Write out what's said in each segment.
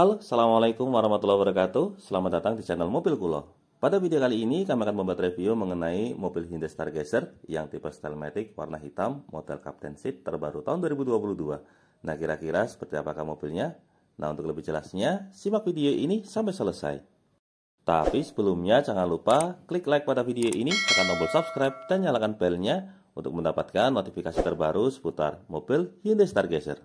Halo, Assalamualaikum warahmatullahi wabarakatuh Selamat datang di channel Mobil Kulo Pada video kali ini kami akan membuat review mengenai mobil Hyundai Stargazer Yang tipe Stelmatic warna hitam model Captain Seat terbaru tahun 2022 Nah kira-kira seperti apakah mobilnya? Nah untuk lebih jelasnya, simak video ini sampai selesai Tapi sebelumnya jangan lupa klik like pada video ini Tekan tombol subscribe dan nyalakan belnya Untuk mendapatkan notifikasi terbaru seputar mobil Hyundai Stargazer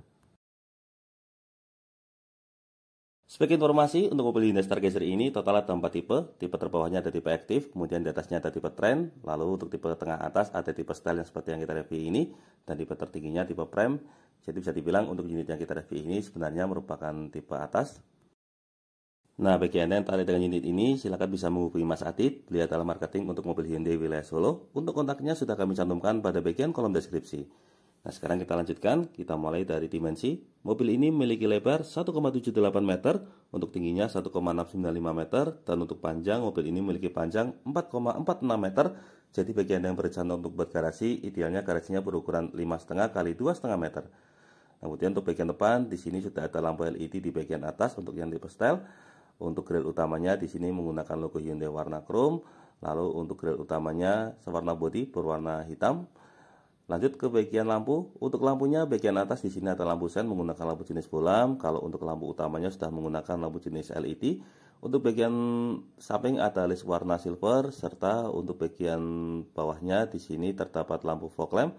Sebagai informasi, untuk mobil Hyundai Stargazer ini total ada 4 tipe. Tipe terbawahnya ada tipe aktif, kemudian di atasnya ada tipe trend, lalu untuk tipe tengah atas ada tipe style yang seperti yang kita review ini, dan tipe tertingginya tipe Prem. Jadi bisa dibilang untuk unit yang kita review ini sebenarnya merupakan tipe atas. Nah, bagi Anda yang tertarik dengan unit ini, silakan bisa menghubungi Mas Adit, beliau adalah marketing untuk mobil Hyundai wilayah Solo. Untuk kontaknya sudah kami cantumkan pada bagian kolom deskripsi. Nah sekarang kita lanjutkan, kita mulai dari dimensi. Mobil ini memiliki lebar 1,78 meter, untuk tingginya 1,695 meter, dan untuk panjang mobil ini memiliki panjang 4,46 meter. Jadi bagian yang berencana untuk buat garasi, idealnya garasinya berukuran 5,5 kali 2,5 meter. kemudian untuk bagian depan, di sini sudah ada lampu LED di bagian atas untuk yang tipe style. Untuk grill utamanya di sini menggunakan logo Hyundai warna chrome. Lalu untuk grill utamanya sewarna bodi berwarna hitam. Lanjut ke bagian lampu. Untuk lampunya bagian atas di sini ada lampu sen menggunakan lampu jenis bolam. Kalau untuk lampu utamanya sudah menggunakan lampu jenis LED. Untuk bagian samping ada list warna silver serta untuk bagian bawahnya di sini terdapat lampu fog lamp.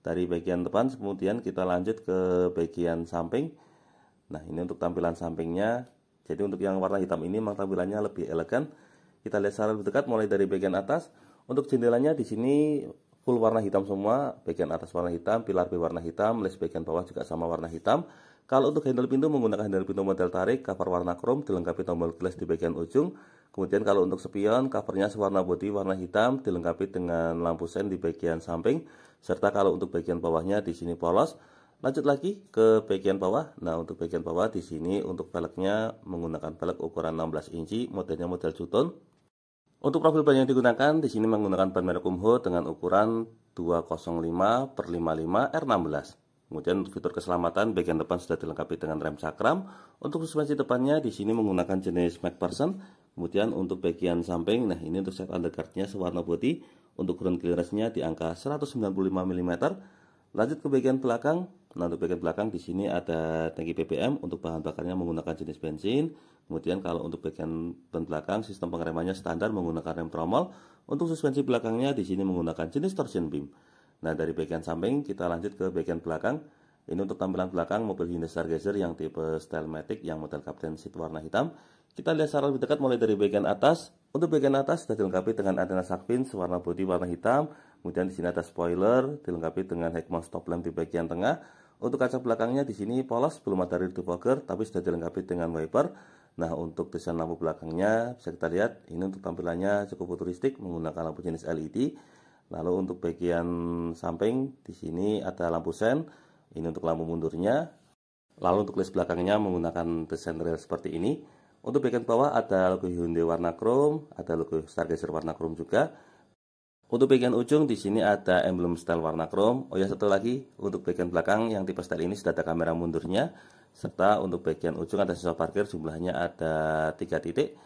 Dari bagian depan kemudian kita lanjut ke bagian samping. Nah, ini untuk tampilan sampingnya. Jadi untuk yang warna hitam ini memang tampilannya lebih elegan. Kita lihat secara lebih dekat mulai dari bagian atas. Untuk jendelanya di sini full warna hitam semua, bagian atas warna hitam, pilar B warna hitam, les bagian bawah juga sama warna hitam. Kalau untuk handle pintu menggunakan handle pintu model tarik, cover warna chrome dilengkapi tombol glass di bagian ujung. Kemudian kalau untuk spion, covernya sewarna bodi warna hitam dilengkapi dengan lampu sen di bagian samping. Serta kalau untuk bagian bawahnya di sini polos. Lanjut lagi ke bagian bawah. Nah, untuk bagian bawah di sini untuk velgnya menggunakan velg ukuran 16 inci, modelnya model Juton. Untuk profil ban yang digunakan, di sini menggunakan ban merek Umho dengan ukuran 205 per 55 R16. Kemudian untuk fitur keselamatan, bagian depan sudah dilengkapi dengan rem cakram. Untuk suspensi depannya, di sini menggunakan jenis MacPherson. Kemudian untuk bagian samping, nah ini untuk set undercardnya sewarna putih. Untuk ground clearance-nya di angka 195 mm. Lanjut ke bagian belakang, Nah, untuk bagian belakang di sini ada tangki BBM untuk bahan bakarnya menggunakan jenis bensin. Kemudian kalau untuk bagian ban belakang sistem pengeremannya standar menggunakan rem tromol. Untuk suspensi belakangnya di sini menggunakan jenis torsion beam. Nah, dari bagian samping kita lanjut ke bagian belakang. Ini untuk tampilan belakang mobil Hyundai Stargazer yang tipe Stylematic yang model kapten seat warna hitam. Kita lihat secara lebih dekat mulai dari bagian atas. Untuk bagian atas sudah dilengkapi dengan antena sakpin warna bodi warna hitam. Kemudian di sini ada spoiler dilengkapi dengan headmount stop lamp di bagian tengah. Untuk kaca belakangnya di sini polos, belum ada rear defogger, tapi sudah dilengkapi dengan wiper. Nah, untuk desain lampu belakangnya bisa kita lihat, ini untuk tampilannya cukup futuristik menggunakan lampu jenis LED. Lalu untuk bagian samping di sini ada lampu sen, ini untuk lampu mundurnya. Lalu untuk list belakangnya menggunakan desain rail seperti ini. Untuk bagian bawah ada logo Hyundai warna chrome, ada logo Stargazer warna chrome juga. Untuk bagian ujung di sini ada emblem style warna chrome. Oh ya satu lagi untuk bagian belakang yang tipe style ini sudah ada kamera mundurnya serta untuk bagian ujung ada sensor parkir jumlahnya ada tiga titik.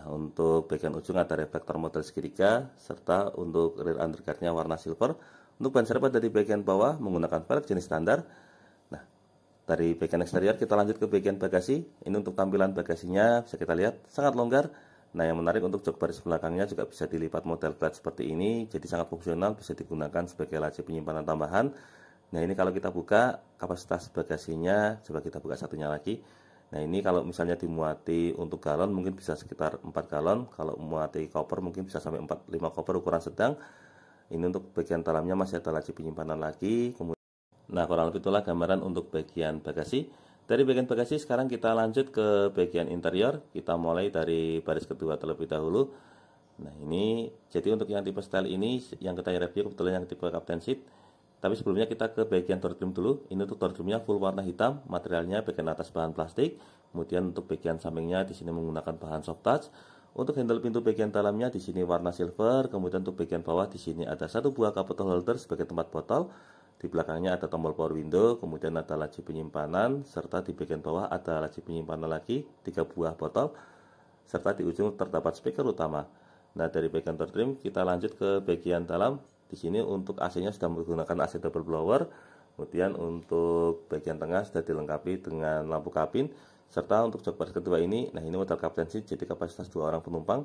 Nah untuk bagian ujung ada reflektor model segitiga serta untuk rear undercardnya warna silver. Untuk ban serep dari bagian bawah menggunakan velg jenis standar. Nah dari bagian eksterior kita lanjut ke bagian bagasi. Ini untuk tampilan bagasinya bisa kita lihat sangat longgar Nah yang menarik untuk jok baris belakangnya juga bisa dilipat model clutch seperti ini jadi sangat fungsional bisa digunakan sebagai laci penyimpanan tambahan. Nah ini kalau kita buka kapasitas bagasinya coba kita buka satunya lagi. Nah ini kalau misalnya dimuati untuk galon mungkin bisa sekitar 4 galon kalau muati koper mungkin bisa sampai 4, 5 koper ukuran sedang. Ini untuk bagian dalamnya masih ada laci penyimpanan lagi. Kemudian Nah kurang lebih itulah gambaran untuk bagian bagasi. Dari bagian bagasi sekarang kita lanjut ke bagian interior. Kita mulai dari baris kedua terlebih dahulu. Nah ini jadi untuk yang tipe style ini yang kita review kebetulan yang tipe Captain Seat. Tapi sebelumnya kita ke bagian door trim dulu. Ini untuk door trimnya full warna hitam, materialnya bagian atas bahan plastik. Kemudian untuk bagian sampingnya di sini menggunakan bahan soft touch. Untuk handle pintu bagian dalamnya di sini warna silver, kemudian untuk bagian bawah di sini ada satu buah kapotol holder sebagai tempat botol. Di belakangnya ada tombol power window, kemudian ada laci penyimpanan, serta di bagian bawah ada laci penyimpanan lagi, tiga buah botol, serta di ujung terdapat speaker utama. Nah, dari bagian tertrim kita lanjut ke bagian dalam. Di sini untuk AC-nya sudah menggunakan AC double blower, kemudian untuk bagian tengah sudah dilengkapi dengan lampu kabin, serta untuk baris kedua ini, nah ini model Kapten Seat, jadi kapasitas dua orang penumpang.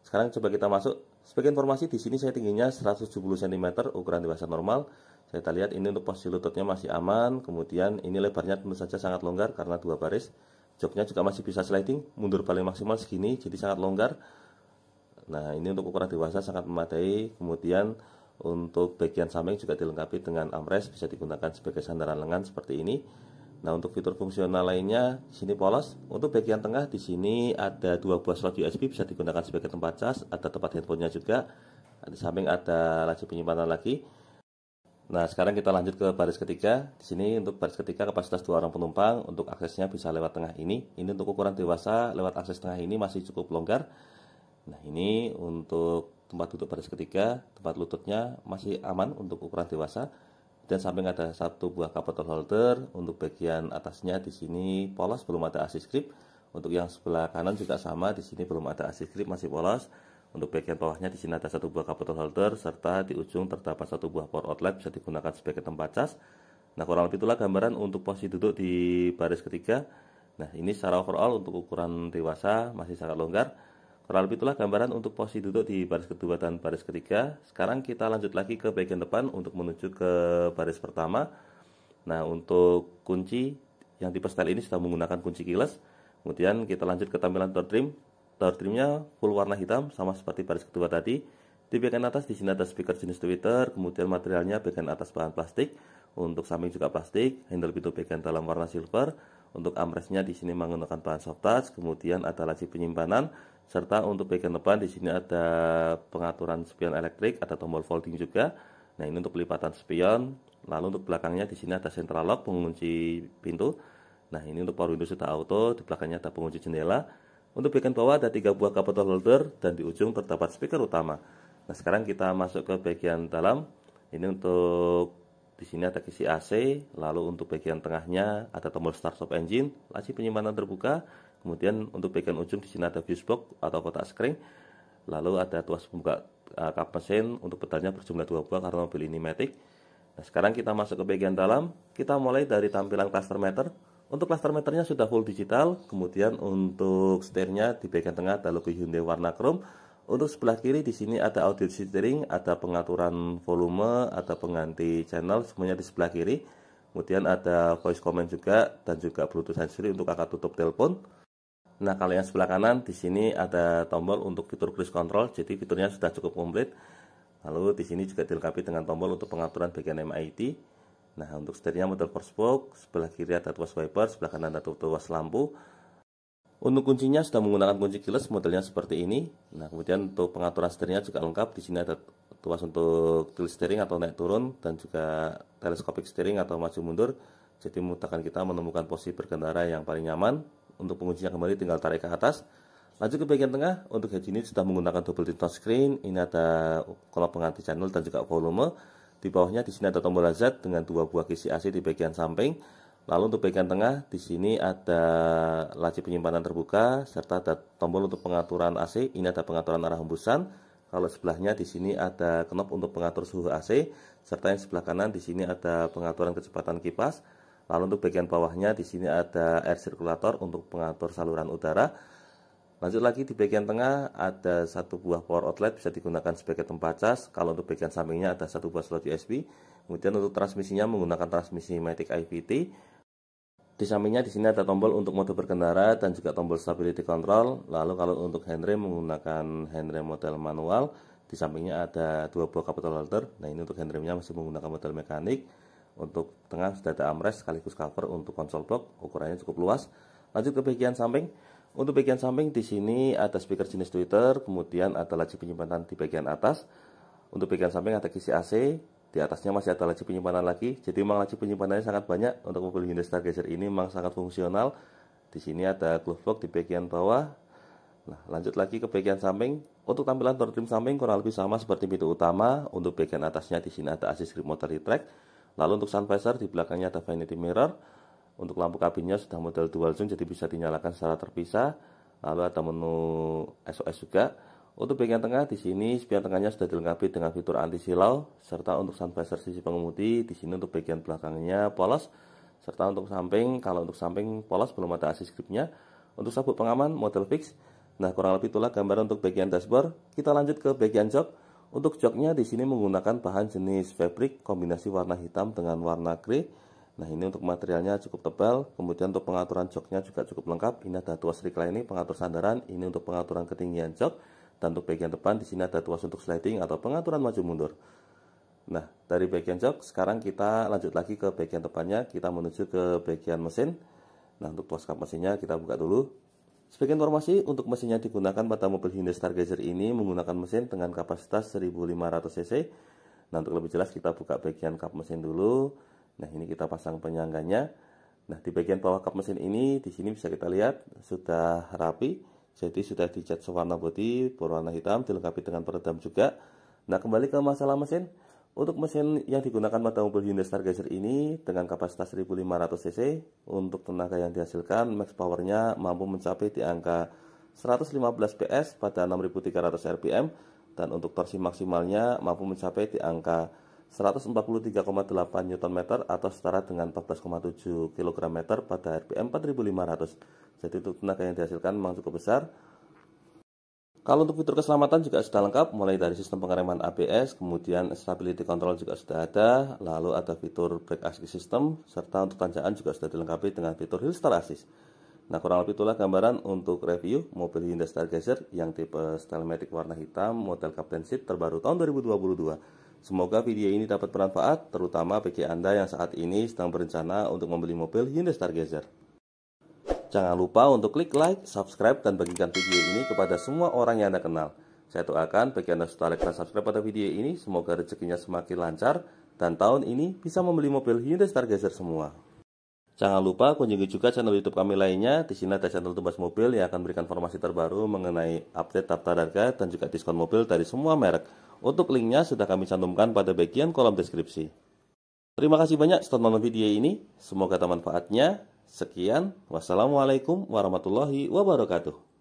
Sekarang coba kita masuk. Sebagai informasi di sini saya tingginya 170 cm ukuran dewasa normal kita lihat ini untuk posisi lututnya masih aman kemudian ini lebarnya tentu saja sangat longgar karena dua baris joknya juga masih bisa sliding mundur paling maksimal segini jadi sangat longgar nah ini untuk ukuran dewasa sangat memadai kemudian untuk bagian samping juga dilengkapi dengan armrest bisa digunakan sebagai sandaran lengan seperti ini Nah untuk fitur fungsional lainnya sini polos. Untuk bagian tengah di sini ada dua buah slot USB bisa digunakan sebagai tempat cas, ada tempat handphonenya juga. Di samping ada laci penyimpanan lagi. Nah, sekarang kita lanjut ke baris ketiga. Di sini untuk baris ketiga kapasitas dua orang penumpang, untuk aksesnya bisa lewat tengah ini. Ini untuk ukuran dewasa lewat akses tengah ini masih cukup longgar. Nah, ini untuk tempat duduk baris ketiga, tempat lututnya masih aman untuk ukuran dewasa. Dan samping ada satu buah cup holder, untuk bagian atasnya di sini polos belum ada asis grip Untuk yang sebelah kanan juga sama, di sini belum ada asis grip masih polos. Untuk bagian bawahnya di sini ada satu buah cup holder serta di ujung terdapat satu buah power outlet bisa digunakan sebagai tempat cas. Nah kurang lebih itulah gambaran untuk posisi duduk di baris ketiga. Nah ini secara overall untuk ukuran dewasa masih sangat longgar. Kurang lebih itulah gambaran untuk posisi duduk di baris kedua dan baris ketiga. Sekarang kita lanjut lagi ke bagian depan untuk menuju ke baris pertama. Nah untuk kunci yang tipe style ini sudah menggunakan kunci keyless. Kemudian kita lanjut ke tampilan door trim. Tower trimnya full warna hitam sama seperti baris kedua tadi. Di bagian atas di sini ada speaker jenis tweeter, kemudian materialnya bagian atas bahan plastik, untuk samping juga plastik, handle pintu bagian dalam warna silver, untuk armrestnya di sini menggunakan bahan soft touch, kemudian ada laci penyimpanan, serta untuk bagian depan di sini ada pengaturan spion elektrik, ada tombol folding juga. Nah ini untuk pelipatan spion, lalu untuk belakangnya di sini ada central lock pengunci pintu. Nah ini untuk power window sudah auto, di belakangnya ada pengunci jendela. Untuk bagian bawah ada tiga buah capital holder dan di ujung terdapat speaker utama. Nah, sekarang kita masuk ke bagian dalam. Ini untuk di sini ada kisi AC, lalu untuk bagian tengahnya ada tombol start stop engine, laci penyimpanan terbuka, kemudian untuk bagian ujung di sini ada fuse box atau kotak screen, lalu ada tuas pembuka kap eh, mesin untuk pedalnya berjumlah dua buah karena mobil ini matic. Nah, sekarang kita masuk ke bagian dalam, kita mulai dari tampilan cluster meter. Untuk meternya sudah full digital, kemudian untuk setirnya di bagian tengah ada logo Hyundai warna chrome. Untuk sebelah kiri di sini ada audio steering, ada pengaturan volume, ada pengganti channel, semuanya di sebelah kiri. Kemudian ada voice command juga dan juga Bluetooth sendiri untuk angkat tutup telepon. Nah, kalau yang sebelah kanan di sini ada tombol untuk fitur cruise control, jadi fiturnya sudah cukup komplit. Lalu di sini juga dilengkapi dengan tombol untuk pengaturan bagian MIT. Nah, untuk setirnya model Forspoke, sebelah kiri ada tuas wiper, sebelah kanan ada tuas lampu. Untuk kuncinya sudah menggunakan kunci keyless modelnya seperti ini. Nah, kemudian untuk pengaturan setirnya juga lengkap. Di sini ada tuas untuk tilt steering atau naik turun dan juga telescopic steering atau maju mundur. Jadi memudahkan kita menemukan posisi berkendara yang paling nyaman. Untuk penguncinya kembali tinggal tarik ke atas. Lanjut ke bagian tengah, untuk head unit sudah menggunakan double tint screen. Ini ada kolom pengganti channel dan juga volume. Di bawahnya di sini ada tombol Z dengan dua buah kisi AC di bagian samping. Lalu untuk bagian tengah di sini ada laci penyimpanan terbuka serta ada tombol untuk pengaturan AC. Ini ada pengaturan arah hembusan. Kalau sebelahnya di sini ada knob untuk pengatur suhu AC serta yang sebelah kanan di sini ada pengaturan kecepatan kipas. Lalu untuk bagian bawahnya di sini ada air sirkulator untuk pengatur saluran udara. Lanjut lagi di bagian tengah ada satu buah power outlet bisa digunakan sebagai tempat cas. Kalau untuk bagian sampingnya ada satu buah slot USB. Kemudian untuk transmisinya menggunakan transmisi Matic IPT Di sampingnya di sini ada tombol untuk mode berkendara dan juga tombol stability control. Lalu kalau untuk handrem menggunakan handrem model manual. Di sampingnya ada dua buah capital holder. Nah ini untuk handremnya masih menggunakan model mekanik. Untuk tengah sudah ada armrest sekaligus cover untuk konsol box. Ukurannya cukup luas. Lanjut ke bagian samping. Untuk bagian samping di sini ada speaker jenis Twitter, kemudian ada laci penyimpanan di bagian atas. Untuk bagian samping ada kisi AC, di atasnya masih ada laci penyimpanan lagi. Jadi memang laci penyimpanannya sangat banyak untuk mobil Hyundai Stargazer ini memang sangat fungsional. Di sini ada glove box di bagian bawah. Nah, lanjut lagi ke bagian samping. Untuk tampilan door trim samping kurang lebih sama seperti pintu utama. Untuk bagian atasnya di sini ada assist grip motor retract. Lalu untuk sun visor di belakangnya ada vanity mirror. Untuk lampu kabinnya sudah model dual zone jadi bisa dinyalakan secara terpisah. Lalu ada menu SOS juga. Untuk bagian tengah di sini spion tengahnya sudah dilengkapi dengan fitur anti silau serta untuk sun visor sisi pengemudi di sini untuk bagian belakangnya polos serta untuk samping kalau untuk samping polos belum ada asis gripnya. Untuk sabuk pengaman model fix. Nah, kurang lebih itulah gambar untuk bagian dashboard. Kita lanjut ke bagian jok. Untuk joknya di sini menggunakan bahan jenis fabric kombinasi warna hitam dengan warna grey Nah ini untuk materialnya cukup tebal, kemudian untuk pengaturan joknya juga cukup lengkap. Ini ada tuas rikla ini pengatur sandaran, ini untuk pengaturan ketinggian jok, dan untuk bagian depan di sini ada tuas untuk sliding atau pengaturan maju mundur. Nah dari bagian jok sekarang kita lanjut lagi ke bagian depannya, kita menuju ke bagian mesin. Nah untuk tuas kap mesinnya kita buka dulu. Sebagai informasi, untuk mesinnya digunakan pada mobil Hyundai Stargazer ini menggunakan mesin dengan kapasitas 1500 cc. Nah untuk lebih jelas kita buka bagian kap mesin dulu. Nah, ini kita pasang penyangganya. Nah, di bagian bawah kap mesin ini di sini bisa kita lihat sudah rapi. Jadi sudah dicat sewarna bodi berwarna hitam dilengkapi dengan peredam juga. Nah, kembali ke masalah mesin. Untuk mesin yang digunakan pada mobil Hyundai Stargazer ini dengan kapasitas 1500 cc untuk tenaga yang dihasilkan max powernya mampu mencapai di angka 115 PS pada 6300 RPM dan untuk torsi maksimalnya mampu mencapai di angka 143,8 Nm atau setara dengan 14,7 kg pada RPM 4500 jadi untuk tenaga yang dihasilkan memang cukup besar kalau untuk fitur keselamatan juga sudah lengkap mulai dari sistem pengereman ABS kemudian stability control juga sudah ada lalu ada fitur brake assist system serta untuk tanjakan juga sudah dilengkapi dengan fitur hill start assist Nah kurang lebih itulah gambaran untuk review mobil Hyundai Stargazer yang tipe Stelmatic warna hitam model Captain Seat terbaru tahun 2022. Semoga video ini dapat bermanfaat, terutama bagi Anda yang saat ini sedang berencana untuk membeli mobil Hyundai Stargazer. Jangan lupa untuk klik like, subscribe, dan bagikan video ini kepada semua orang yang Anda kenal. Saya doakan bagi Anda sudah like dan subscribe pada video ini, semoga rezekinya semakin lancar, dan tahun ini bisa membeli mobil Hyundai Stargazer semua. Jangan lupa kunjungi juga channel YouTube kami lainnya. Di sini ada channel Tumbas Mobil yang akan memberikan informasi terbaru mengenai update daftar harga dan juga diskon mobil dari semua merek. Untuk linknya sudah kami cantumkan pada bagian kolom deskripsi. Terima kasih banyak sudah menonton video ini. Semoga ada manfaatnya. Sekian, wassalamualaikum warahmatullahi wabarakatuh.